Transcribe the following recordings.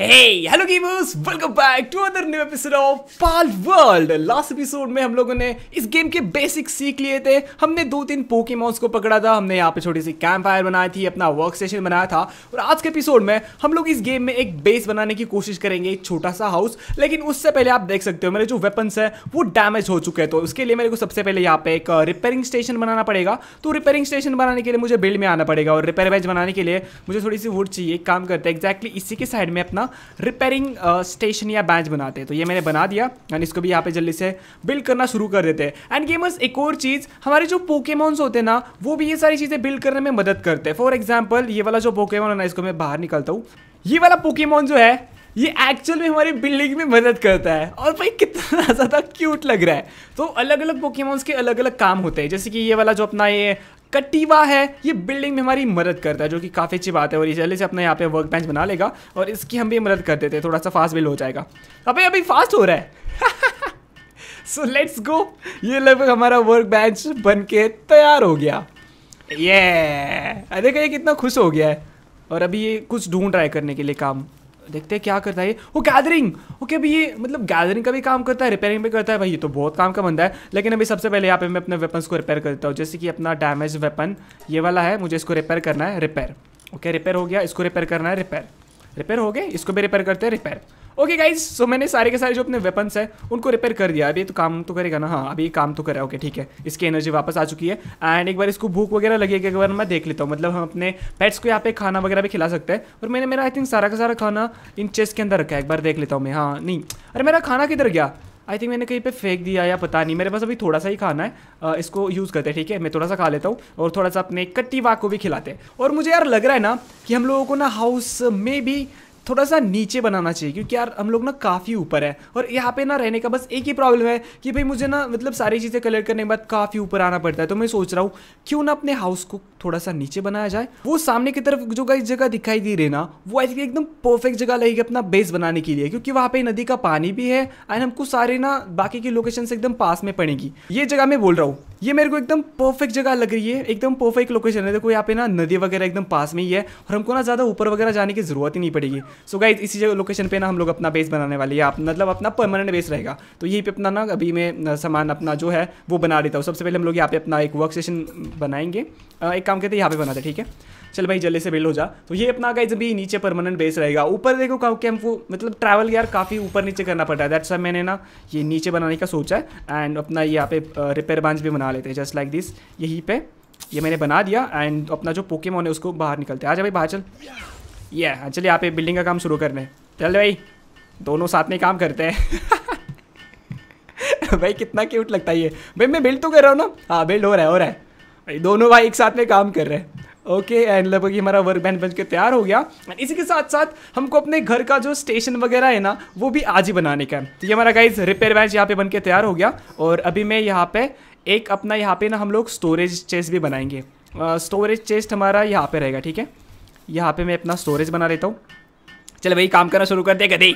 Hey, hello gamers welcome back to other new episode of Palworld last episode में हम लोगों ने इस गेम के बेसिक सीख लिए थे हमने दो तीन पोकेमॉन्स को पकड़ा था हमने यहाँ पे छोटी सी कैंप फायर बनाई थी अपना वर्क स्टेशन बनाया था और आज के एपिसोड में हम लोग इस गेम में एक बेस बनाने की कोशिश करेंगे एक छोटा सा हाउस लेकिन उससे पहले आप देख सकते हो मेरे जो वेपन्स है वो डैमेज हो चुके हैं तो उसके लिए मेरे को सबसे पहले यहाँ पे एक रिपेयरिंग uh, स्टेशन बनाना पड़ेगा तो रिपेयरिंग स्टेशन बनाने के लिए मुझे बिल्ड में आना पड़ेगा और रिपेयर बैच बनाने के लिए मुझे थोड़ी सी वुड चाहिए काम करते हैं एक्जैक्टली इसी के साइड में अपना अपना रिपेयरिंग स्टेशन या बैच बनाते हैं तो ये मैंने बना दिया एंड इसको भी यहाँ पे जल्दी से बिल्ड करना शुरू कर देते हैं एंड गेमर्स एक और चीज़ हमारे जो पोकेमोन्स होते हैं ना वो भी ये सारी चीज़ें बिल्ड करने में मदद करते हैं फॉर एग्जाम्पल ये वाला जो पोकेमोन है ना इसको मैं बाहर निकलता हूँ ये वाला पोकेमोन जो है ये एक्चुअल में हमारी बिल्डिंग में मदद करता है और भाई कितना ज़्यादा क्यूट लग रहा है तो अलग अलग पोकेमोन्स के अलग अलग काम होते हैं जैसे कि ये वाला जो अपना ये कटीवा है ये बिल्डिंग में हमारी मदद करता है जो कि काफ़ी अच्छी बात है और ये जल्दी से अपना यहाँ पे वर्क बेंच बना लेगा और इसकी हम भी मदद कर देते हैं थोड़ा सा फास्ट बिल हो जाएगा अबे अभी फास्ट हो रहा है सो लेट्स गो ये लगभग हमारा वर्क बेंच बन के तैयार हो गया ये yeah! देखा ये कितना खुश हो गया है और अभी ये कुछ ढूंढ रहा है करने के लिए काम देखते हैं क्या करता है वो गैदरिंग ओके अभी ये मतलब गैदरिंग का भी काम करता है रिपेयरिंग भी करता है भाई ये तो बहुत काम का बंदा है लेकिन अभी सबसे पहले यहाँ पे मैं अपने वेपन्स को रिपेयर करता हूँ जैसे कि अपना डैमेज वेपन ये वाला है मुझे इसको रिपेयर करना है रिपेयर ओके रिपेयर हो गया इसको रिपेयर करना है रिपेयर रिपेयर हो गए इसको भी रिपेयर करते हैं रिपेयर ओके गाइज सो मैंने सारे के सारे जो अपने वेपन्स हैं उनको रिपेयर कर दिया अभी तो काम तो करेगा ना हाँ अभी काम तो करा ओके ठीक है इसकी एनर्जी वापस आ चुकी है एंड एक बार इसको भूख वगैरह लगेगी एक बार मैं देख लेता हूँ मतलब हम अपने पेट्स को यहाँ पे खाना वगैरह भी खिला सकते हैं और मैंने मेरा आई थिंक सारा का सारा खाना इन चेस्ट के अंदर रखा है एक बार देख लेता हूँ मैं हाँ नहीं अरे मेरा खाना किधर गया आई थिंक मैंने कहीं पे फेंक दिया या पता नहीं मेरे पास अभी थोड़ा सा ही खाना है आ, इसको यूज़ करते हैं ठीक है मैं थोड़ा सा खा लेता हूँ और थोड़ा सा अपने कट्टी वाक को भी खिलाते हैं और मुझे यार लग रहा है ना कि हम लोगों को ना हाउस में भी थोड़ा सा नीचे बनाना चाहिए क्योंकि यार हम लोग ना काफ़ी ऊपर है और यहाँ पे ना रहने का बस एक ही प्रॉब्लम है कि भाई मुझे ना मतलब सारी चीज़ें कलेक्ट करने के बाद काफ़ी ऊपर आना पड़ता है तो मैं सोच रहा हूँ क्यों ना अपने हाउस को थोड़ा सा नीचे बनाया जाए वो सामने की तरफ जो गई जगह दिखाई दे रही ना वो आई थिंक एकदम परफेक्ट जगह लगेगी अपना बेस बनाने के लिए क्योंकि वहाँ पर नदी का पानी भी है एंड हमको सारे ना बाकी की लोकेशन से एकदम पास में पड़ेगी ये जगह मैं बोल रहा हूँ ये मेरे को एकदम परफेक्ट जगह लग रही है एकदम परफेक्ट लोकेशन है देखो यहाँ पे ना नदी वगैरह एकदम पास में ही है और हमको ना ज़्यादा ऊपर वगैरह जाने की ज़रूरत ही नहीं पड़ेगी सो गाइज इसी जगह लोकेशन पे ना हम लोग अपना बेस बनाने वाले हैं मतलब अपना परमानेंट बेस रहेगा तो यहीं पे अपना ना अभी मैं सामान अपना जो है वो बना देता हूँ सबसे पहले हम लोग यहाँ पे अपना एक वर्क स्टेशन बनाएंगे एक काम करते हैं यहाँ पे बनाते ठीक है चल भाई जल्दी से बिल्ड हो जा तो ये अपना गाइज अभी नीचे परमानेंट बेस रहेगा ऊपर देखो कि हमको मतलब ट्रैवल यार काफ़ी ऊपर नीचे करना पड़ता है दैट्स वाई मैंने ना ये नीचे बनाने का सोचा है एंड अपना यहाँ पे रिपेयर बांच भी बना लेते हैं जस्ट लाइक दिस यहीं पर ये मैंने बना दिया एंड अपना जो पोकेमोन है उसको बाहर निकलते हैं आ जा भाई बाहर चल ये yeah, चलिए यहाँ पे बिल्डिंग का काम शुरू रहे हैं चल भाई दोनों साथ में काम करते हैं भाई कितना क्यूट लगता है ये भाई मैं बिल्ड तो कर रहा हूँ ना हाँ बिल्ड हो रहा है हो रहा है भाई दोनों भाई एक साथ में काम कर रहे हैं ओके एंड लगभग हमारा वर्क बैंड बन के तैयार हो गया एंड इसी के साथ साथ हमको अपने घर का जो स्टेशन वगैरह है ना वो भी आज ही बनाने का है तो ये हमारा गाइज रिपेयर बैच यहाँ पे बन के तैयार हो गया और अभी मैं यहाँ पे एक अपना यहाँ पे ना हम लोग स्टोरेज चेस्ट भी बनाएंगे स्टोरेज uh, चेस्ट हमारा यहाँ पे रहेगा ठीक है यहाँ पे मैं अपना स्टोरेज बना लेता हूँ चलो भाई काम करना शुरू कर दे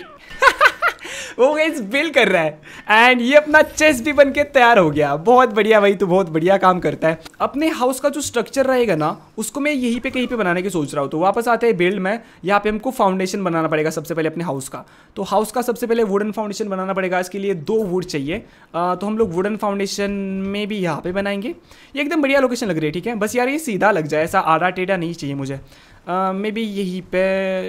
वो गाइस बिल कर रहा है एंड ये अपना चेस भी बनके तैयार हो गया बहुत बढ़िया भाई तू बहुत बढ़िया काम करता है अपने हाउस का जो स्ट्रक्चर रहेगा ना उसको मैं यहीं पे कहीं पे बनाने की सोच रहा हूँ तो वापस आते हैं बिल्ड में यहाँ पे हमको फाउंडेशन बनाना पड़ेगा सबसे पहले अपने हाउस का तो हाउस का सबसे पहले वुडन फाउंडेशन बनाना पड़ेगा इसके लिए दो वुड चाहिए आ, तो हम लोग वुडन फाउंडेशन में भी यहाँ पे बनाएंगे ये एकदम बढ़िया लोकेशन लग रही है ठीक है बस यार ये सीधा लग जाए ऐसा आधा टेढ़ा नहीं चाहिए मुझे मे uh, बी यहीं पे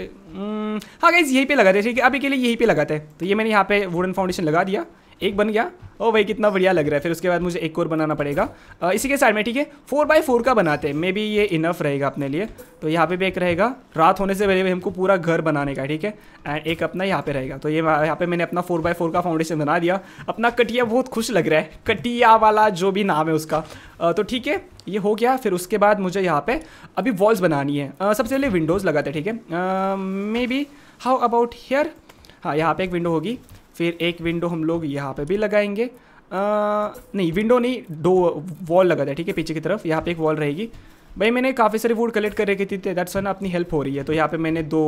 mm, हाँ गाइज यहीं पे लगाते हैं ठीक है अभी के लिए यहीं पे लगाते हैं तो ये मैंने यहाँ पे वुडन फाउंडेशन लगा दिया एक बन गया ओ भाई कितना बढ़िया लग रहा है फिर उसके बाद मुझे एक और बनाना पड़ेगा आ, इसी के साइड में ठीक है फोर बाई फोर का बनाते हैं मे बी ये इनफ रहेगा अपने लिए तो यहाँ पे भी एक रहेगा रात होने से पहले भी हमको पूरा घर बनाने का ठीक है एंड एक अपना यहाँ पे रहेगा तो ये यहाँ पे मैंने अपना फोर बाई फोर का फाउंडेशन बना दिया अपना कटिया बहुत खुश लग रहा है कटिया वाला जो भी नाम है उसका आ, तो ठीक है ये हो गया फिर उसके बाद मुझे यहाँ पर अभी वॉल्स बनानी है सबसे पहले विंडोज़ लगाते ठीक है maybe how about here हाँ यहाँ पे एक विंडो होगी फिर एक विंडो हम लोग यहाँ पे भी लगाएंगे आ, नहीं विंडो नहीं दो वॉल लगा दें ठीक है पीछे की तरफ यहाँ पे एक वॉल रहेगी भाई मैंने काफ़ी सारी वुड कलेक्ट कर रखी थी दैट्स वन अपनी हेल्प हो रही है तो यहाँ पे मैंने दो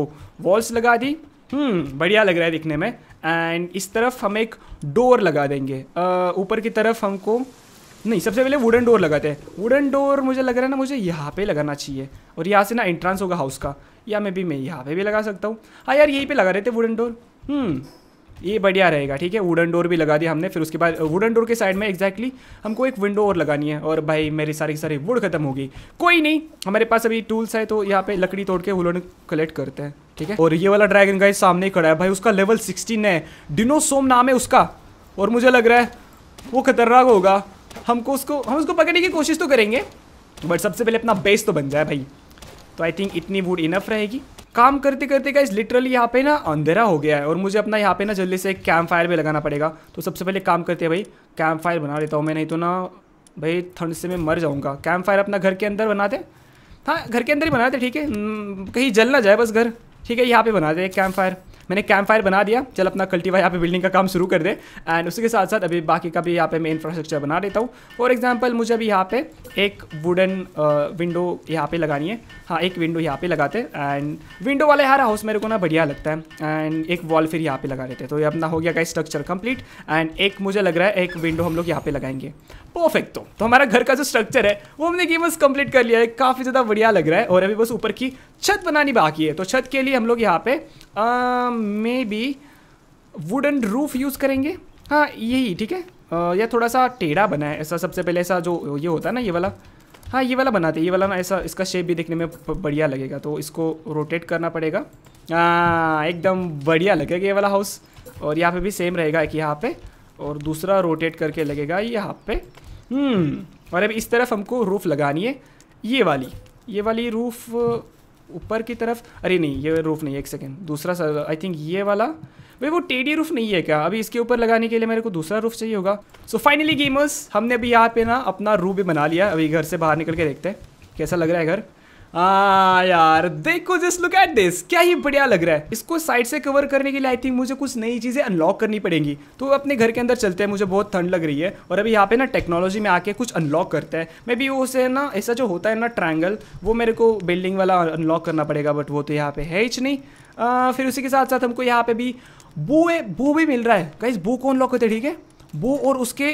वॉल्स लगा दी हम्म बढ़िया लग रहा है दिखने में एंड इस तरफ हम एक डोर लगा देंगे ऊपर की तरफ हमको नहीं सबसे पहले वुडन डोर लगाते हैं वुडन डोर मुझे लग रहा है ना मुझे यहाँ पे लगाना चाहिए और यहाँ से ना एंट्रांस होगा हाउस का या मे भी मैं यहाँ पे भी लगा सकता हूँ हाँ यार यहीं पे लगा रहे थे वुडन डोर ये बढ़िया रहेगा ठीक है वुडन डोर भी लगा दिया हमने फिर उसके बाद वुडन डोर के साइड में एक्जैक्टली exactly हमको एक विंडो और लगानी है और भाई मेरी सारी की सारी वुड खत्म हो गई कोई नहीं हमारे पास अभी टूल्स है तो यहाँ पे लकड़ी तोड़ के वुडन कलेक्ट करते हैं ठीक है और ये वाला ड्रैगन गाइस सामने ही खड़ा है भाई उसका लेवल सिक्सटीन है डिनोसोम नाम है उसका और मुझे लग रहा है वो खतरनाक होगा हमको उसको हम उसको पकड़ने की कोशिश तो करेंगे बट सबसे पहले अपना बेस तो बन जाए भाई तो आई थिंक इतनी वुड इनफ रहेगी काम करते करते गाइज लिटरली यहाँ पे ना अंधेरा हो गया है और मुझे अपना यहाँ पे ना जल्दी से एक कैंप फायर भी लगाना पड़ेगा तो सबसे पहले काम करते हैं भाई कैंप फायर बना लेता हूँ मैं नहीं तो ना भाई ठंड से मैं मर जाऊँगा कैंप फायर अपना घर के अंदर बनाते हाँ घर के अंदर ही बनाते ठीक है कहीं जल ना जाए बस घर ठीक है यहाँ पे बनाते हैं कैंप फायर मैंने कैंप फायर बना दिया चल अपना कल्टीवा यहाँ पे बिल्डिंग का काम शुरू कर दे एंड उसके साथ साथ अभी बाकी का भी यहाँ पे मैं इंफ्रास्ट्रक्चर बना देता हूँ फॉर एग्जाम्पल मुझे अभी यहाँ पे एक वुडन विंडो यहाँ पे लगानी है हाँ एक विंडो यहाँ पे लगाते एंड विंडो वाला यार हाउस मेरे को ना बढ़िया लगता है एंड एक वॉल फिर यहाँ पे लगा देते तो ये अपना हो गया का स्ट्रक्चर कंप्लीट एंड एक मुझे लग रहा है एक विंडो हम लोग यहाँ पे लगाएंगे परफेक्ट तो तो हमारा घर का जो स्ट्रक्चर है वो हमने बस कंप्लीट कर लिया है काफ़ी ज़्यादा बढ़िया लग रहा है और अभी बस ऊपर की छत बनानी बाकी है तो छत के लिए हम लोग यहाँ पे maybe wooden roof use करेंगे हाँ यही ठीक है uh, यह थोड़ा सा टेढ़ा बना है ऐसा सबसे पहले ऐसा जो ये होता है ना ये वाला हाँ ये वाला बनाते ये वाला ना ऐसा इसका शेप भी देखने में बढ़िया लगेगा तो इसको रोटेट करना पड़ेगा हाँ, एकदम बढ़िया लगेगा ये वाला हाउस और यहाँ पे भी सेम रहेगा कि यहाँ पे और दूसरा रोटेट करके लगेगा यहाँ पे हम्म, और अब इस तरफ हमको रूफ़ लगानी है ये वाली ये वाली रूफ़ ऊपर की तरफ अरे नहीं ये रूफ़ नहीं है एक सेकेंड दूसरा आई थिंक ये वाला भाई वो टेडी रूफ नहीं है क्या अभी इसके ऊपर लगाने के लिए मेरे को दूसरा रूफ चाहिए होगा सो फाइनली गेमर्स हमने अभी यहाँ पे ना अपना रूफ भी बना लिया अभी घर से बाहर निकल के देखते हैं कैसा लग रहा है घर यार देखो जस्ट लुक एट दिस क्या ही बढ़िया लग रहा है इसको साइड से कवर करने के लिए आई थिंक मुझे कुछ नई चीज़ें अनलॉक करनी पड़ेंगी तो अपने घर के अंदर चलते हैं मुझे बहुत ठंड लग रही है और अभी यहाँ पे ना टेक्नोलॉजी में आके कुछ अनलॉक करता है मे बी से ना ऐसा जो होता है ना ट्राइंगल वो मेरे को बिल्डिंग वाला अनलॉक करना पड़ेगा बट वो तो यहाँ पे है ही नहीं आ, फिर उसी के साथ साथ हमको यहाँ पे भी बो बो भी मिल रहा है कहीं बो को अनलॉक होते ठीक है बो और उसके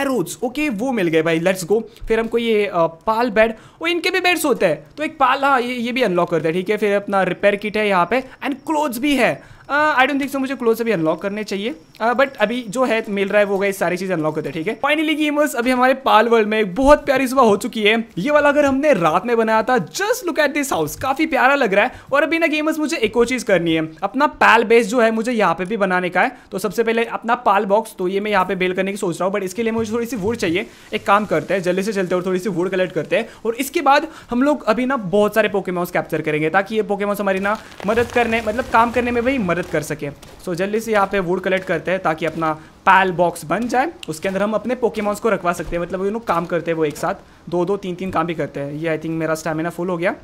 एरोज ओके वो मिल गए भाई लेट्स गो फिर हमको ये पाल बेड वो इनके भी बेड्स होते हैं तो एक पाल हाँ ये ये भी अनलॉक करते हैं ठीक है फिर अपना रिपेयर किट है यहाँ पे एंड क्लोथ्स भी है आई डोंट थिंक सो मुझे क्लोज अभी अनलॉक करने चाहिए बट uh, अभी जो है मिल रहा है वो गई सारी चीज़ अनलॉक होते हैं ठीक है फाइनली गेमर्स अभी हमारे पाल वर्ल्ड में एक बहुत प्यारी सुबह हो चुकी है ये वाला अगर हमने रात में बनाया था just look at this house काफ़ी प्यारा लग रहा है और अभी ना गेमर्स मुझे एक और चीज़ करनी है अपना पाल बेस जो है मुझे यहाँ पे भी बनाने का है तो सबसे पहले अपना पाल बॉक्स तो ये मैं यहाँ पे बेल करने की सोच रहा हूँ बट इसके लिए मुझे थोड़ी सी वुड चाहिए एक काम करते हैं जल्दी से चलते और थोड़ी सी वुड कलेक्ट करते हैं और इसके बाद हम लोग अभी ना बहुत सारे पोकेमाउस कैप्चर करेंगे ताकि ये पोकेमाउस हमारी ना मदद करने मतलब काम करने में भाई मदद कर सके सो so, जल्दी से यहाँ पे वुड कलेक्ट करते हैं ताकि अपना पैल बॉक्स बन जाए उसके अंदर हम अपने पोकेमॉन्स को रखवा सकते हैं मतलब यू काम करते हैं वो एक साथ दो दो तीन तीन काम भी करते हैं ये आई थिंक मेरा स्टेमिना फुल हो गया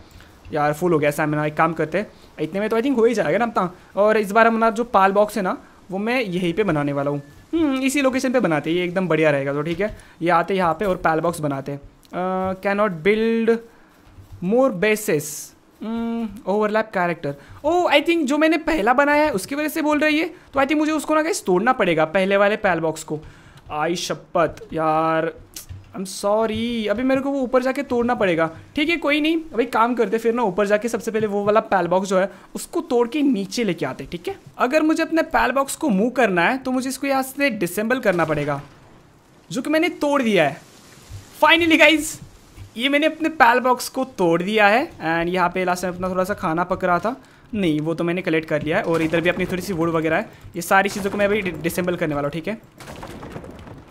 यार फुल हो गया स्टेमिना एक काम करते हैं इतने में तो आई थिंक हो ही जाएगा ना अपना और इस बार हमारा जो पाल बॉक्स है ना वो मैं यहीं पर बनाने वाला हूँ हम्म, इसी लोकेशन पर बनाते हैं ये एकदम बढ़िया रहेगा तो ठीक है ये आते यहाँ पे और पैल बॉक्स बनाते cannot not build more bases overlap character oh I think जो मैंने पहला बनाया है उसकी वजह से बोल रही है तो आई थिंक मुझे उसको ना कहीं तोड़ना पड़ेगा पहले वाले पैल बॉक्स को आई शपथ यार आई एम सॉरी अभी मेरे को वो ऊपर जाके तोड़ना पड़ेगा ठीक है कोई नहीं अभी काम करते फिर ना ऊपर जाके सबसे पहले वो वाला पैल बॉक्स जो है उसको तोड़ के नीचे लेके आते ठीक है अगर मुझे अपने पैल बॉक्स को मूव करना है तो मुझे इसको यहाँ से डिसेंबल करना पड़ेगा जो कि मैंने तोड़ दिया है फाइनली गाइज़ ये मैंने अपने पैल बॉक्स को तोड़ दिया है एंड यहाँ पे लास्ट टाइम अपना थोड़ा सा खाना पक रहा था नहीं वो तो मैंने कलेक्ट कर लिया है और इधर भी अपनी थोड़ी सी वुड वगैरह है ये सारी चीज़ों को मैं अभी डिसेंबल करने वाला हूँ ठीक है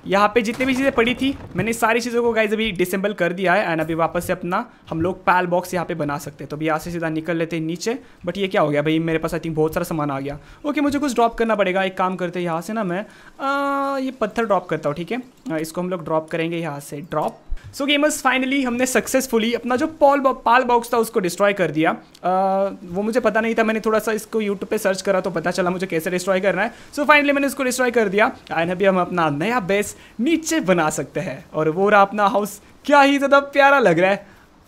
यहाँ पे जितनी भी चीज़ें पड़ी थी मैंने सारी चीज़ों को गाइज अभी डिसेंबल कर दिया है एंड अभी वापस से अपना हम लोग पैल बॉक्स यहाँ पे बना सकते हैं तो अभी यहाँ से सीधा निकल लेते हैं नीचे बट ये क्या हो गया भाई मेरे पास आई थिंक बहुत सारा सामान आ गया ओके मुझे कुछ ड्रॉप करना पड़ेगा एक काम करते हैं यहाँ से ना मैं ये पत्थर ड्रॉप करता हूँ ठीक है इसको हम लोग ड्रॉप करेंगे यहाँ से ड्रॉप सो गेमर्स फाइनली हमने सक्सेसफुली अपना जो पॉल पाल बॉक्स था उसको डिस्ट्रॉय कर दिया आ, वो मुझे पता नहीं था मैंने थोड़ा सा इसको यूट्यूब पे सर्च करा तो पता चला मुझे कैसे डिस्ट्रॉय करना है सो so, फाइनली मैंने उसको डिस्ट्रॉय कर दिया एंड अभी हम अपना नया बेस नीचे बना सकते हैं और वो रहा अपना हाउस क्या ही ज़्यादा प्यारा लग रहा है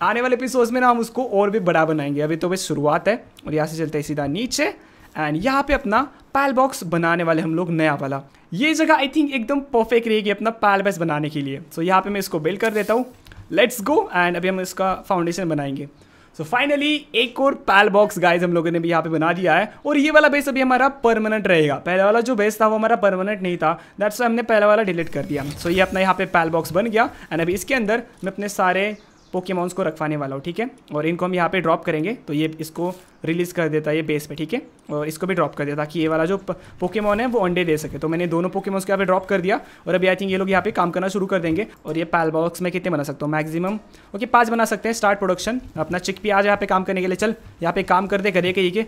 आने वाले एपिसोड्स में ना हम उसको और भी बड़ा बनाएंगे अभी तो बस शुरुआत है और यहाँ से चलते हैं सीधा नीचे एंड यहाँ पे अपना पैल बॉक्स बनाने वाले हम लोग नया वाला ये जगह आई थिंक एकदम परफेक्ट रहेगी अपना पैलबेस बनाने के लिए सो so, यहाँ पे मैं इसको बिल्ड कर देता हूँ लेट्स गो एंड अभी हम इसका फाउंडेशन बनाएंगे सो so, फाइनली एक और पैल बॉक्स गाइज हम लोगों ने भी यहाँ पे बना दिया है और ये वाला बेस अभी हमारा परमानेंट रहेगा पहले वाला जो बेस था वो हमारा परमानेंट नहीं था दैट्स हमने पहला वाला डिलीट कर दिया सो so, ये अपना यहाँ पे पैल बॉक्स बन गया एंड अभी इसके अंदर मैं अपने सारे पोकेमॉन्स को रखवाने वाला हूँ ठीक है और इनको हम यहाँ पे ड्रॉप करेंगे तो ये इसको रिलीज़ कर देता है ये बेस पे ठीक है और इसको भी ड्रॉप कर दिया ताकि ये वाला जो पोकेमॉन है वो अंडे दे सके तो मैंने दोनों पोकेमॉन्स को यहाँ पे ड्रॉप कर दिया और अभी आई थिंक ये लोग यहाँ पे काम करना शुरू कर देंगे और ये पैल बॉक्स में कितने बना सकता हूँ मैक्सिमम ओके पाँच बना सकते हैं स्टार्ट प्रोडक्शन अपना चिक भी आज यहाँ पे काम करने के लिए चल यहाँ पे काम करते करेगा कहीं के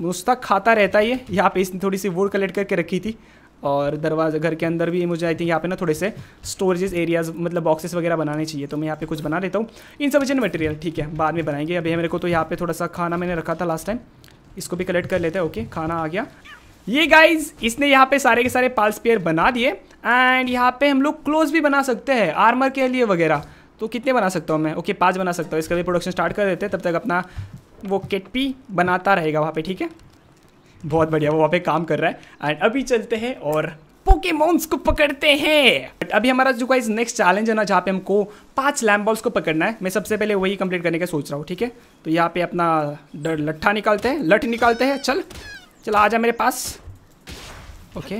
मुस्ता खाता रहता है ये यहाँ पे इसने थोड़ी सी वुड कलेक्ट करके रखी थी और दरवाजा घर के अंदर भी मुझे आई थिंक यहाँ पे ना थोड़े से स्टोरेजेस एरियाज मतलब बॉक्सेस वगैरह बनाने चाहिए तो मैं यहाँ पे कुछ बना लेता हूँ इन सब चीज़ें मटेरियल ठीक है बाद में बनाएंगे अभी मेरे को तो यहाँ पे थोड़ा सा खाना मैंने रखा था लास्ट टाइम इसको भी कलेक्ट कर लेते हैं ओके खाना आ गया ये गाइज इसने यहाँ पे सारे के सारे पाल्स पेयर बना दिए एंड यहाँ पे हम लोग क्लोज भी बना सकते हैं आर्मर के लिए वगैरह तो कितने बना सकता हूँ मैं ओके पाँच बना सकता हूँ इसका भी प्रोडक्शन स्टार्ट कर देते हैं तब तक अपना वो किट भी बनाता रहेगा वहाँ पे ठीक है बहुत बढ़िया वो वहाँ पे काम कर रहा है एंड अभी चलते हैं और पोकेमोन्स को पकड़ते हैं अभी हमारा जो गाइज नेक्स्ट चैलेंज है ना जहाँ पे हमको पांच लैम्प बॉल्स को पकड़ना है मैं सबसे पहले वही कंप्लीट करने का सोच रहा हूँ ठीक है तो यहाँ पे अपना डर लट्ठा निकालते हैं लठ निकालते हैं चल चल आ जा मेरे पास ओके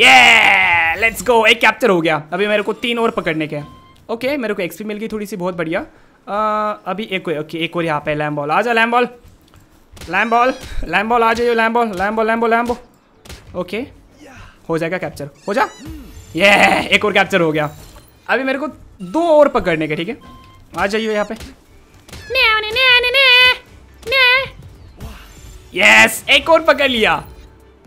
ये लेट्स गो एक कैप्चर हो गया अभी मेरे को तीन और पकड़ने के ओके okay, मेरे को एक्सपी मिल गई थोड़ी सी बहुत बढ़िया आ, अभी एक ओके एक और यहाँ पे लैम्प बॉल आ जा लैम्प बॉल लैम्बॉल लैम्बॉल आ जाइए Lamball Lamball Lambo Lambo okay हो जाएगा कैप्चर हो जा ये एक और कैप्चर हो गया अभी मेरे को दो और पकड़ने के ठीक है आ जाइए यहाँ पे यस एक और पकड़ लिया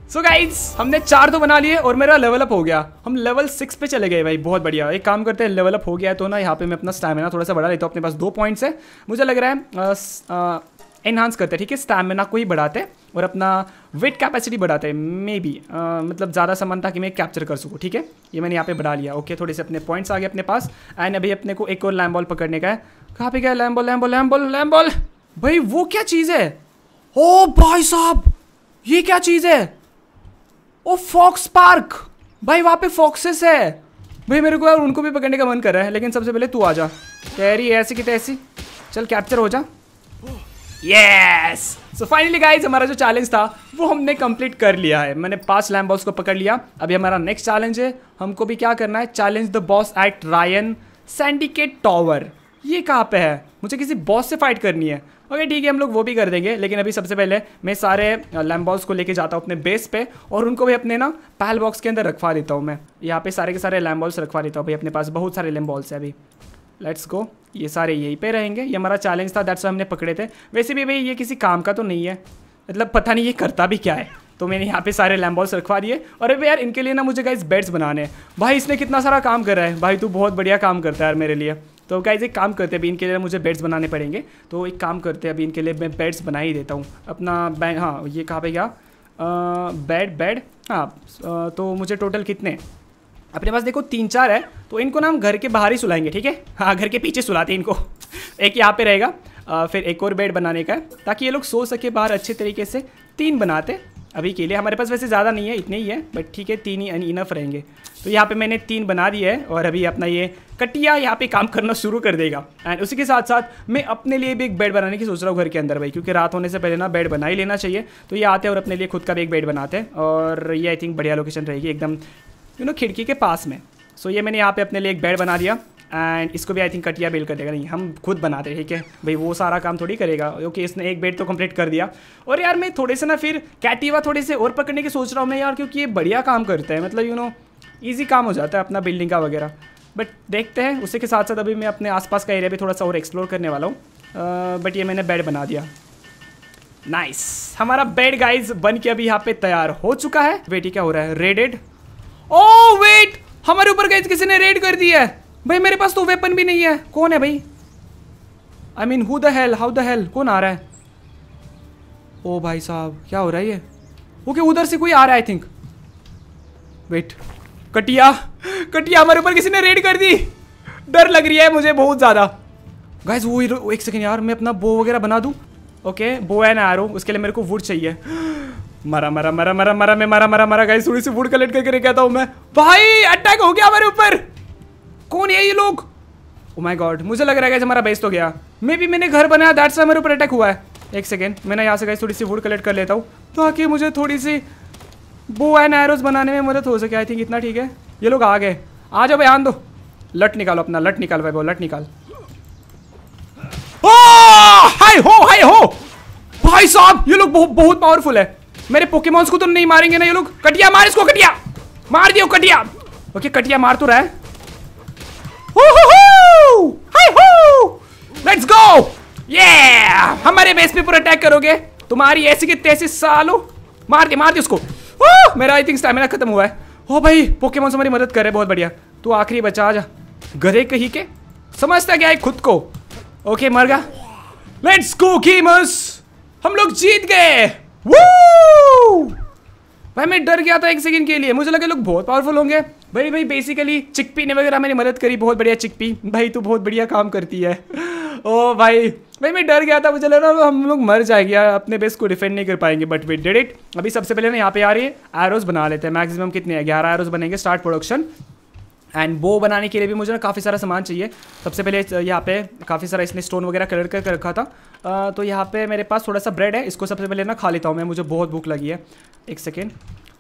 सो so गाइज हमने चार तो बना लिए और मेरा लेवल अप हो गया हम लेवल सिक्स पे चले गए भाई बहुत बढ़िया एक काम करते हैं लेवल अप हो गया है तो ना यहाँ पे मैं अपना स्टैमिना थोड़ा सा बढ़ा लेता हूँ अपने पास दो पॉइंट्स है मुझे लग रहा है आ, आ, एनहांस करते हैं ठीक है स्टैमिना को ही बढ़ाते हैं और अपना वेट कैपेसिटी बढ़ाते हैं मे बी मतलब ज़्यादा सामान कि मैं कैप्चर कर सकूँ ठीक है ये मैंने यहाँ पे बढ़ा लिया ओके थोड़े से अपने पॉइंट्स आ गए अपने पास एंड अभी अपने को एक और बॉल पकड़ने का है कहाँ पे गया लैम्बॉल लैम्बॉल लैम्बॉल लैम्बॉल भाई वो क्या चीज़ है ओ भाई साहब ये क्या चीज़ है ओ फॉक्स पार्क भाई वहाँ पे फॉक्सेस है भाई मेरे को यार उनको भी पकड़ने का मन कर रहा है लेकिन सबसे पहले तू आ जा कह रही ऐसी की तैसी चल कैप्चर हो जा यस सो फाइनली गाइज हमारा जो चैलेंज था वो हमने कंप्लीट कर लिया है मैंने पांच लैम बॉस को पकड़ लिया अभी हमारा नेक्स्ट चैलेंज है हमको भी क्या करना है challenge the boss at Rayne Syndicate tower ये कहाँ पे है मुझे किसी बॉस से फाइट करनी है ओके ठीक है हम लोग वो भी कर देंगे लेकिन अभी सबसे पहले मैं सारे लैम्बॉल्स को लेके जाता हूँ अपने बेस पे और उनको भी अपने ना पहल बॉक्स के अंदर रखवा देता हूँ मैं यहाँ पे सारे के सारे लैम्बॉल्स रखवा देता हूँ भाई अपने पास बहुत सारे लैम्बॉल्स है अभी लेट्स गो ये सारे यहीं पे रहेंगे ये हमारा चैलेंज था दैट्स हमने पकड़े थे वैसे भी भाई ये किसी काम का तो नहीं है मतलब पता नहीं ये करता भी क्या है तो मैंने यहाँ पे सारे लैम्बॉल्स रखवा दिए और अभी यार इनके लिए ना मुझे गाइज बेड्स बनाने हैं भाई इसने कितना सारा काम कर रहा है भाई तू बहुत बढ़िया काम करता है यार मेरे लिए तो गाइज एक काम करते हैं अभी इनके लिए मुझे बेड्स बनाने पड़ेंगे तो एक काम करते हैं अभी इनके लिए मैं बेड्स बना ही देता हूँ अपना बैंक हाँ ये कहाँ पे गया बेड बेड हाँ तो मुझे टोटल कितने अपने पास देखो तीन चार है तो इनको ना हम घर के बाहर ही सुलाएंगे ठीक है हाँ घर के पीछे सुलाते हैं इनको एक यहाँ पे रहेगा फिर एक और बेड बनाने का ताकि ये लोग सो सके बाहर अच्छे तरीके से तीन बनाते अभी के लिए हमारे पास वैसे ज़्यादा नहीं है इतने ही है बट ठीक है तीन ही इनफ रहेंगे तो यहाँ पे मैंने तीन बना दिए है और अभी अपना ये कटिया यहाँ पे काम करना शुरू कर देगा एंड उसी के साथ साथ मैं अपने लिए भी एक बेड बनाने की सोच रहा हूँ घर के अंदर भाई क्योंकि रात होने से पहले ना बेड बना ही लेना चाहिए तो ये आते हैं और अपने लिए खुद का भी एक बेड बनाते हैं और ये आई थिंक बढ़िया लोकेशन रहेगी एकदम यू नो खिड़की के पास में सो so, ये मैंने यहाँ पे अपने लिए एक बेड बना दिया एंड इसको भी आई थिंक कटिया बेल कर देगा नहीं हम खुद बनाते हैं ठीक है भाई वो सारा काम थोड़ी करेगा ओके okay, इसने एक बेड तो कंप्लीट कर दिया और यार मैं थोड़े से ना फिर कैटिवा थोड़े से और पकड़ने की सोच रहा हूँ मैं यार क्योंकि ये बढ़िया काम करता है मतलब यू नो ईजी काम हो जाता है अपना बिल्डिंग का वगैरह बट देखते हैं उसी के साथ साथ अभी मैं अपने आसपास का एरिया भी थोड़ा सा और एक्सप्लोर करने वाला हूँ बट uh, ये मैंने बेड बना दिया नाइस nice. हमारा बेड गाइज बन के अभी यहाँ पे तैयार हो चुका है बेटी क्या हो रहा है रेडेड ओ oh, वेट हमारे ऊपर गए तो किसी ने रेड कर दिया है भाई मेरे पास तो वेपन भी नहीं है कौन है भाई I mean who the hell how the hell कौन आ रहा है ओ भाई साहब क्या हो रहा है ये ओके okay, उधर से कोई आ रहा है आई थिंक वेट कटिया कटिया हमारे ऊपर किसी ने रेड कर दी डर लग रही है मुझे बहुत ज़्यादा गाइज वो एक सेकेंड यार मैं अपना बो वगैरह बना दूँ ओके okay, बो एन आरो उसके लिए मेरे को वुड चाहिए मरा मरा मरा मरा मरा मैं मरा मरा मरा गाइस थोड़ी सी वुड कलेक्ट करके लेके आता हूँ मैं भाई अटैक हो गया हमारे ऊपर कौन है ये लोग ओ माय गॉड मुझे लग रहा है हमारा बेस तो गया मे भी मैंने घर बनाया दैट्स से हमारे ऊपर अटैक हुआ है एक सेकेंड मैंने ना यहाँ से गाइस थोड़ी सी वुड कलेक्ट कर लेता हूँ ताकि मुझे थोड़ी सी बो एंड एरोज बनाने में मदद हो सके आई थिंक इतना ठीक है ये लोग आ गए आ जाओ भाई आन दो लट निकालो अपना लट निकाल भाई वो लट निकाल ओ हाय हो हाय हो भाई साहब ये लोग बहुत बहुत पावरफुल है मेरे पोकेमोन्स को तो नहीं मारेंगे ना ये लोग कटिया मार इसको कटिया मार दियो कटिया ओके कटिया मार तो रहा है लेट्स गो ये हमारे बेस पे पूरा अटैक करोगे तुम्हारी ऐसी की तैसी सालो मार दे मार दे उसको oh, मेरा आई थिंक स्टैमिना खत्म हुआ है ओ oh, भाई पोकेमोन हमारी मदद कर रहे बहुत बढ़िया तू आखिरी बचा जा गधे कहीं के समझता क्या है खुद को ओके मर गया लेट्स गो गेमर्स हम लोग जीत गए भाई मैं डर गया था एक सेकंड के लिए मुझे लगा लोग बहुत पावरफुल होंगे भाई भाई बेसिकली चिकपी ने वगैरह मैंने मदद करी बहुत बढ़िया चिकपी भाई तू बहुत बढ़िया काम करती है ओ भाई भाई मैं डर गया था मुझे लग रहा हम लोग मर जाएंगे अपने बेस को डिफेंड नहीं कर पाएंगे बट वी डिड इट अभी सबसे पहले ना यहाँ पे आ रही है एरोज बना लेते हैं मैक्सिमम कितने ग्यारह एरोज बनेंगे स्टार्ट प्रोडक्शन एंड वो बनाने के लिए भी मुझे ना काफ़ी सारा सामान चाहिए सबसे पहले यहाँ पे काफ़ी सारा इसने स्टोन वगैरह कलर करके रखा था आ, तो यहाँ पे मेरे पास थोड़ा सा ब्रेड है इसको सबसे पहले ना खा लेता हूँ मैं मुझे बहुत भूख लगी है एक second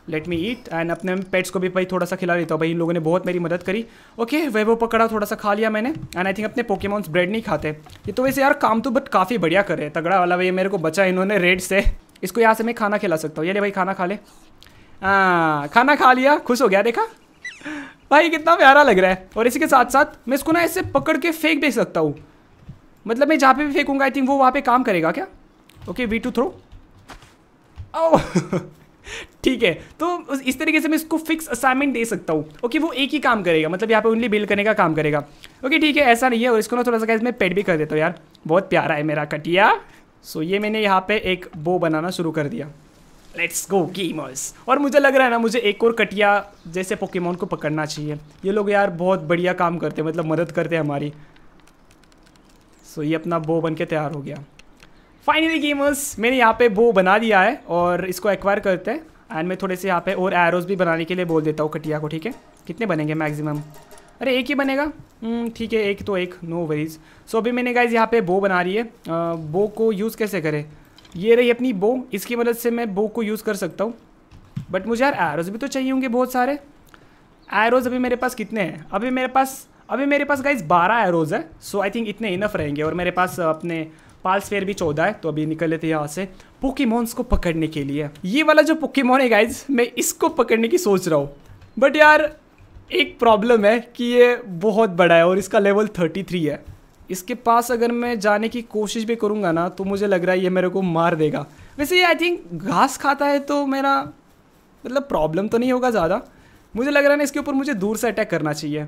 let me eat and अपने पेट्स को भी भाई थोड़ा सा खिला लेता हूँ भाई इन लोगों ने बहुत मेरी मदद करी ओके okay, वो पकड़ा थोड़ा सा खा लिया मैंने एंड आई थिंक अपने पोकेमॉन्स ब्रेड नहीं खाते ये तो वैसे यार काम तो बट काफ़ी बढ़िया करे तगड़ा वाला भाई मेरे को बचा इन्होंने रेड से इसको यहाँ से मैं खाना खिला सकता हूँ ये ले भाई खाना खा ले आ, हाँ, खाना खा लिया खुश हो गया देखा भाई कितना प्यारा लग रहा है और इसी के साथ साथ मैं इसको ना ऐसे पकड़ के फेंक भी सकता हूँ मतलब मैं जहाँ पे भी फेंकूंगा आई थिंक वो वहाँ पे काम करेगा क्या okay we to throw oh ठीक है तो इस तरीके से मैं इसको फिक्स असाइनमेंट दे सकता हूँ ओके वो एक ही काम करेगा मतलब यहाँ पे ओनली बिल करने का काम करेगा ओके ठीक है ऐसा नहीं है और इसको ना थोड़ा सा इसमें पेड भी कर देता हूँ यार बहुत प्यारा है मेरा कटिया सो ये मैंने यहाँ पे एक बो बनाना शुरू कर दिया लेट्स गो गेमर्स और मुझे लग रहा है ना मुझे एक और कटिया जैसे पोकेमोन को पकड़ना चाहिए ये लोग यार बहुत बढ़िया काम करते हैं मतलब मदद करते हैं हमारी सो so, ये अपना बो बन के तैयार हो गया फाइनली गेमर्स मैंने यहाँ पे बो बना दिया है और इसको एक्वायर करते हैं एंड मैं थोड़े से यहाँ पे और एरोज भी बनाने के लिए बोल देता हूँ कटिया को ठीक है कितने बनेंगे मैक्सिमम अरे एक ही बनेगा हम्म, ठीक है एक तो एक नो वरीज सो अभी मैंने कहा यहाँ पे बो बना रही है आ, बो को यूज़ कैसे करें ये रही अपनी बो इसकी मदद से मैं बो को यूज़ कर सकता हूँ बट मुझे यार एरोज़ भी तो चाहिए होंगे बहुत सारे एरोज़ अभी मेरे पास कितने हैं अभी मेरे पास अभी मेरे पास गाइज बारह एरोज़ है सो आई थिंक इतने इनफ रहेंगे और मेरे पास अपने पाल्स फेयर भी चौदह है तो अभी निकले थे यहाँ से पोकीमोन्स को पकड़ने के लिए ये वाला जो पोकीमोन है गाइज मैं इसको पकड़ने की सोच रहा हूँ बट यार एक प्रॉब्लम है कि ये बहुत बड़ा है और इसका लेवल थर्टी थ्री है इसके पास अगर मैं जाने की कोशिश भी करूँगा ना तो मुझे लग रहा है ये मेरे को मार देगा वैसे ये आई थिंक घास खाता है तो मेरा मतलब प्रॉब्लम तो नहीं होगा ज़्यादा मुझे लग रहा है ना इसके ऊपर मुझे दूर से अटैक करना चाहिए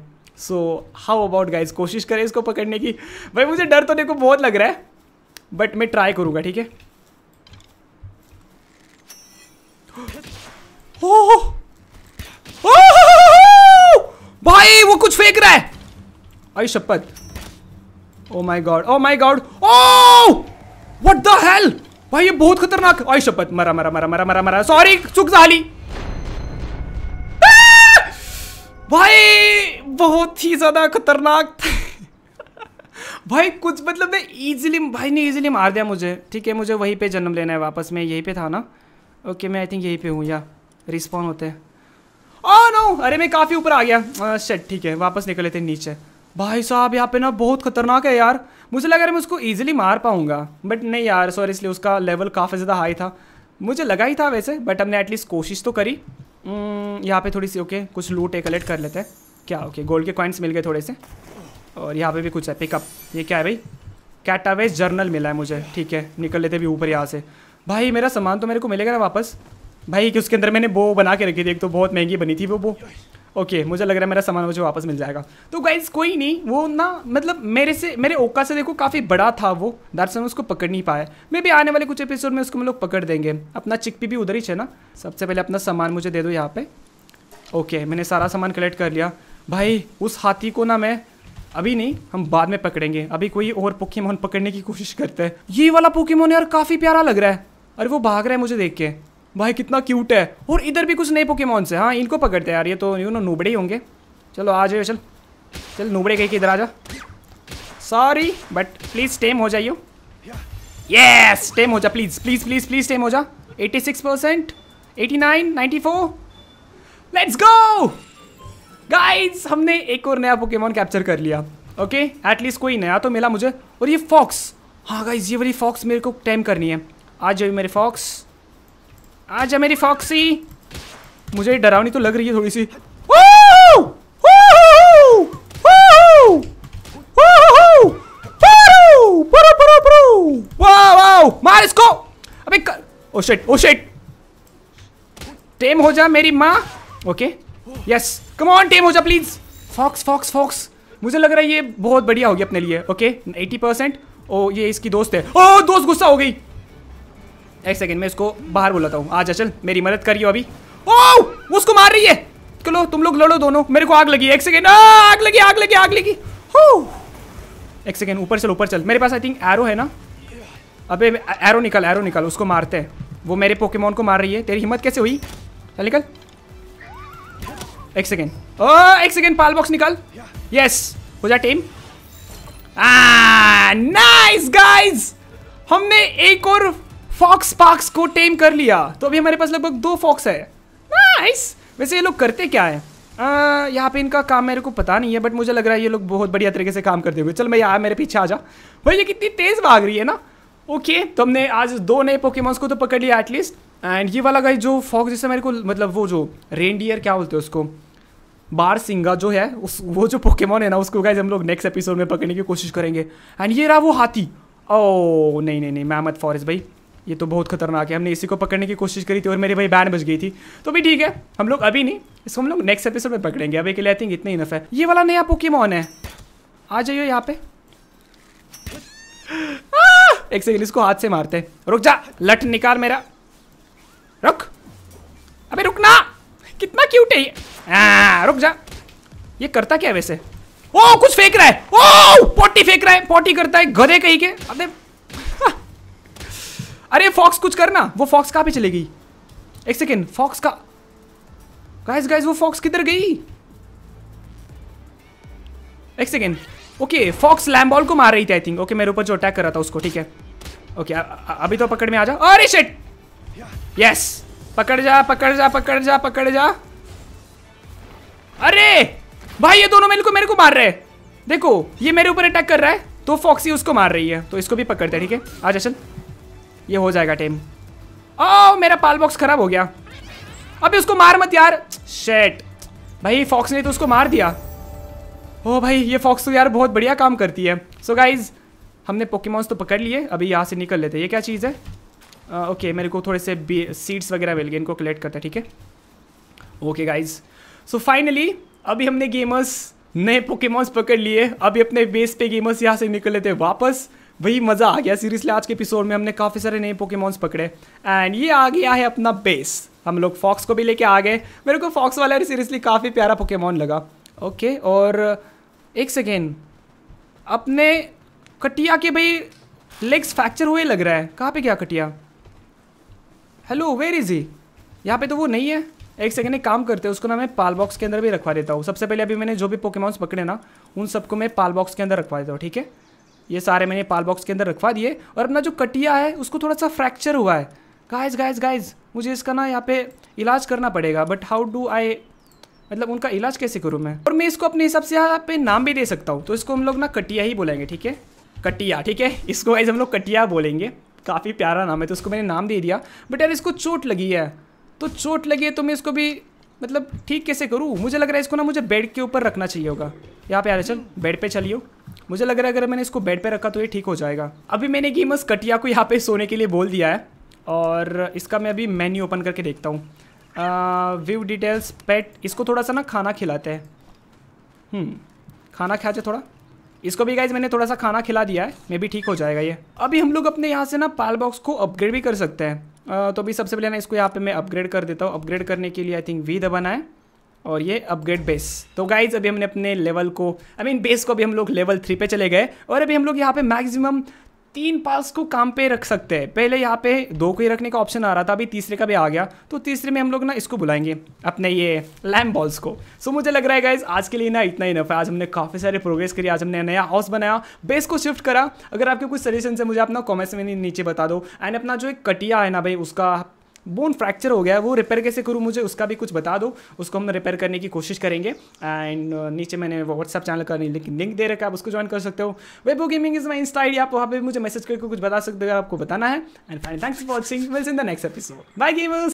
सो हाउ अबाउट गाइज कोशिश करें इसको पकड़ने की भाई मुझे डर तो देखो बहुत लग रहा है बट मैं ट्राई करूँगा ठीक है भाई वो कुछ फेंक रहा है आई शपथ oh my god oh my god oh what the hell भाई ये बहुत खतरनाक आई शपथ मरा मरा मरा मरा मरा मरा सॉरी चुक जाली भाई बहुत ही ज़्यादा खतरनाक भाई कुछ मतलब मैं इजिली भाई ने इजिली मार दिया मुझे ठीक है मुझे वहीं पे जन्म लेना है वापस मैं यहीं पे था ना ओके okay, मैं आई थिंक यहीं पे हूँ या रिस्पॉन्ड होते हैं ओ oh नो अरे मैं काफ़ी ऊपर आ गया शेट ठीक है वापस निकले थे नीचे भाई साहब यहाँ पे ना बहुत खतरनाक है यार मुझे लगा रहा मैं उसको ईजिली मार पाऊंगा बट नहीं यार सॉरी इसलिए उसका लेवल काफ़ी ज़्यादा हाई था मुझे लगा ही था वैसे बट हमने एटलीस्ट कोशिश तो करी hmm, यहाँ पे थोड़ी सी ओके okay, कुछ लूट कलेक्ट कर लेते हैं क्या ओके okay, गोल्ड के कॉइन्स मिल गए थोड़े से और यहाँ पे भी कुछ है पिकअप ये क्या है भाई कैटावेज जर्नल मिला है मुझे ठीक है निकल लेते भी ऊपर यहाँ से भाई मेरा सामान तो मेरे को मिलेगा ना वापस भाई कि उसके अंदर मैंने बो बना के रखी थी एक तो बहुत महंगी बनी थी वो बो ओके okay, मुझे लग रहा है मेरा सामान मुझे वापस मिल जाएगा तो गाइज कोई नहीं वो ना मतलब मेरे से मेरे ओका से देखो काफ़ी बड़ा था वो दरअसल उसको पकड़ नहीं पाया मे भी आने वाले कुछ एपिसोड में उसको हम लोग पकड़ देंगे अपना चिकपी भी उधर ही है ना सबसे पहले अपना सामान मुझे दे दो यहाँ पे ओके okay, मैंने सारा सामान कलेक्ट कर लिया भाई उस हाथी को ना मैं अभी नहीं हम बाद में पकड़ेंगे अभी कोई और पुखी पकड़ने की कोशिश करते हैं ये वाला पुखी यार काफ़ी प्यारा लग रहा है अरे वो भाग रहा है मुझे देख के भाई कितना क्यूट है और इधर भी कुछ नए पोकेमॉन्स है हाँ इनको पकड़ते यार ये तो यू नो नूबड़े ही होंगे चलो आ जाओ चल चल नूबड़े कहीं कि इधर आ जा सॉरी बट प्लीज़ टेम हो जाइयो यस स्टेम हो जा please please please please tame हो जा eighty six percent eighty nine ninety four let's go guys हमने एक और नया पोकेमॉन कैप्चर कर लिया ओके okay? एटलीस्ट कोई नया तो मिला मुझे और ये फॉक्स हाँ गाइज ये वाली फॉक्स मेरे को टेम करनी है आ जाओ मेरे फॉक्स आजा मेरी फॉक्सी मुझे डरावनी तो लग रही है थोड़ी सी मार इसको अबे कर... ओ शेट ओ शेट टेम हो जा मेरी माँ okay yes come on tame हो जा प्लीज फॉक्स फॉक्स फॉक्स मुझे लग रहा है ये बहुत बढ़िया होगी अपने लिए ओके एटी परसेंट ओ ये इसकी दोस्त है ओ दोस्त गुस्सा हो गई एक सेकंड मैं इसको बाहर बुलाता हूँ आ जा चल मेरी मदद करियो अभी ओ उसको मार रही है चलो तुम लोग लड़ो दोनों मेरे को आग लगी एक सेकेंड आग लगी आग लगी आग लगी हो एक सेकेंड ऊपर चल ऊपर चल मेरे पास आई थिंक एरो है ना अबे एरो निकल एरो निकल उसको मारते हैं वो मेरे पोकेमोन को मार रही है तेरी हिम्मत कैसे हुई चल निकल एक सेकेंड ओ एक सेकेंड पाल बॉक्स निकल यस हो जा टीम नाइस गाइस हमने एक और फॉक्स पार्क्स को टेम कर लिया तो अभी हमारे पास लगभग दो फॉक्स है नाइस वैसे ये लोग करते क्या है आ, यहाँ पे इनका काम मेरे को पता नहीं है बट मुझे लग रहा है ये लोग बहुत बढ़िया तरीके से काम करते हुए चल मैं यहाँ मेरे पीछे आ जा भाई ये कितनी तेज़ भाग रही है ना ओके तो हमने आज दो नए पोकेमॉन्स को तो पकड़ लिया एटलीस्ट एंड ये वाला गाई जो फॉक्स जैसे मेरे को मतलब वो जो रेनडियर क्या बोलते हैं उसको बार सिंगा जो है उस वो जो पोकेमॉन है ना उसको गाइज हम लोग नेक्स्ट एपिसोड में पकड़ने की कोशिश करेंगे एंड ये रहा वो हाथी ओ oh, नहीं नहीं नहीं मैमत फॉरेस्ट भाई ये तो बहुत खतरनाक है हमने इसी को पकड़ने की कोशिश करी थी और मेरे भाई बैन बच गई थी तो भी ठीक है हम लोग अभी नहीं इसको हम लोग नेक्स्ट एपिसोड में पकड़ेंगे अभी के लिए आई थिंक इतना ही नफ है ये वाला नया पोकेमॉन है आ जाइए यहाँ पे एक सेकंड इसको हाथ से मारते रुक जा लट निकाल मेरा रुक अबे रुकना कितना क्यूट है ये आ, रुक जा ये करता क्या वैसे ओ कुछ फेंक रहा है ओ पोटी फेंक रहा है पोटी करता है गधे कहीं के अबे अरे फॉक्स कुछ करना वो फॉक्स कहाँ पे चली गई एक सेकेंड फॉक्स का गाइस गाइस वो फॉक्स किधर गई एक सेकेंड ओके फॉक्स लैम्बॉल को मार रही थी आई थिंक ओके मेरे ऊपर जो अटैक कर रहा था उसको ठीक है ओके अभी तो पकड़ में आ जा अरे शिट यस पकड़ जा पकड़ जा पकड़ जा पकड़ जा अरे भाई ये दोनों मेरे को मेरे को मार रहे हैं देखो ये मेरे ऊपर अटैक कर रहा है तो फॉक्सी उसको मार रही है तो इसको भी पकड़ते हैं ठीक है आ जा चल ये हो जाएगा टेम ओ मेरा पाल बॉक्स खराब हो गया अभी उसको मार मत यार शेट भाई फॉक्स ने तो उसको मार दिया ओ भाई ये फॉक्स तो यार बहुत बढ़िया काम करती है सो so गाइज हमने पोकेमोन्स तो पकड़ लिए अभी यहाँ से निकल लेते ये क्या चीज़ है आ, ओके मेरे को थोड़े से सीड्स वगैरह मिल गए इनको कलेक्ट करता है ठीक है ओके गाइज सो फाइनली अभी हमने गेमर्स नए पोकेमोन्स पकड़ लिए अभी अपने बेस पे गेमर्स यहाँ से निकल लेते वापस वही मज़ा आ गया सीरियसली आज के एपिसोड में हमने काफ़ी सारे नए पोकेमॉन्स पकड़े एंड ये आ गया है अपना बेस हम लोग फॉक्स को भी लेके आ गए मेरे को फॉक्स वाला सीरियसली काफ़ी प्यारा पोकेमॉन लगा ओके okay, और एक सेकेंड अपने कटिया के भाई लेग्स फ्रैक्चर हुए लग रहा है कहाँ पे क्या कटिया हेलो वेर इज़ ही यहाँ पे तो वो नहीं है एक सेकेंड एक काम करते हैं उसको ना मैं पाल बॉक्स के अंदर भी रखवा देता हूँ सबसे पहले अभी मैंने जो भी पोकेमॉन्स पकड़े ना उन सबको मैं पाल बॉक्स के अंदर रखवा देता हूँ ठीक है ये सारे मैंने पाल बॉक्स के अंदर रखवा दिए और अपना जो कटिया है उसको थोड़ा सा फ्रैक्चर हुआ है गाइज गाइज गाइज मुझे इसका ना यहाँ पे इलाज करना पड़ेगा बट हाउ डू आई मतलब उनका इलाज कैसे करूँ मैं और मैं इसको अपने हिसाब से यहाँ पे नाम भी दे सकता हूँ तो इसको हम लोग ना कटिया ही बोलेंगे ठीक है कटिया ठीक है इसको गाइज हम लोग कटिया बोलेंगे काफ़ी प्यारा नाम है तो उसको मैंने नाम दे दिया बट यार इसको चोट लगी है तो चोट लगी है तो मैं इसको भी मतलब ठीक कैसे करूँ मुझे लग रहा है इसको ना मुझे बेड के ऊपर रखना चाहिए होगा यहाँ पे आ रहे चल बेड पे चलियो मुझे लग रहा है अगर मैंने इसको बेड पे रखा तो ये ठीक हो जाएगा अभी मैंने गेमस कटिया को यहाँ पे सोने के लिए बोल दिया है और इसका मैं अभी मेन्यू ओपन करके देखता हूँ व्यू डिटेल्स पेट इसको थोड़ा सा ना खाना खिलाते हैं हम्म, खाना खा जाए थोड़ा इसको भी गाइज मैंने थोड़ा सा खाना खिला दिया है मे भी ठीक हो जाएगा ये अभी हम लोग अपने यहाँ से ना पाल बॉक्स को अपग्रेड भी कर सकते हैं तो अभी सबसे पहले ना इसको यहाँ पे मैं अपग्रेड कर देता हूँ अपग्रेड करने के लिए आई थिंक वी दबाना है और ये अपग्रेड बेस तो गाइज अभी हमने अपने लेवल को I I mean mean, base को अभी हम लोग लेवल थ्री पे चले गए और अभी हम लोग यहाँ पे मैक्सिमम तीन पास को काम पे रख सकते हैं पहले यहाँ पे दो को ही रखने का ऑप्शन आ रहा था अभी तीसरे का भी आ गया तो तीसरे में हम लोग ना इसको बुलाएंगे अपने ये लैम बॉल्स को सो मुझे लग रहा है गाइज आज के लिए ना इतना ही नफा आज हमने काफ़ी सारे प्रोग्रेस करी आज हमने नया हाउस बनाया बेस को शिफ्ट करा अगर आपके कुछ सजेशन है मुझे अपना कॉमेंट्स में नीचे बता दो एंड अपना जो एक कटिया है ना भाई उसका बोन फ्रैक्चर हो गया है वो रिपेयर कैसे करूँ मुझे उसका भी कुछ बता दो उसको हम रिपेयर करने की कोशिश करेंगे एंड uh, नीचे मैंने व्हाट्सअप चैनल का लिंक दे रखा है आप उसको ज्वाइन कर सकते हो Webo gaming is my Insta आप वहाँ पर मुझे मैसेज करके कुछ बता सकते हो आपको बताना है and fine thanks for watching मिल्स in the next episode bye gamers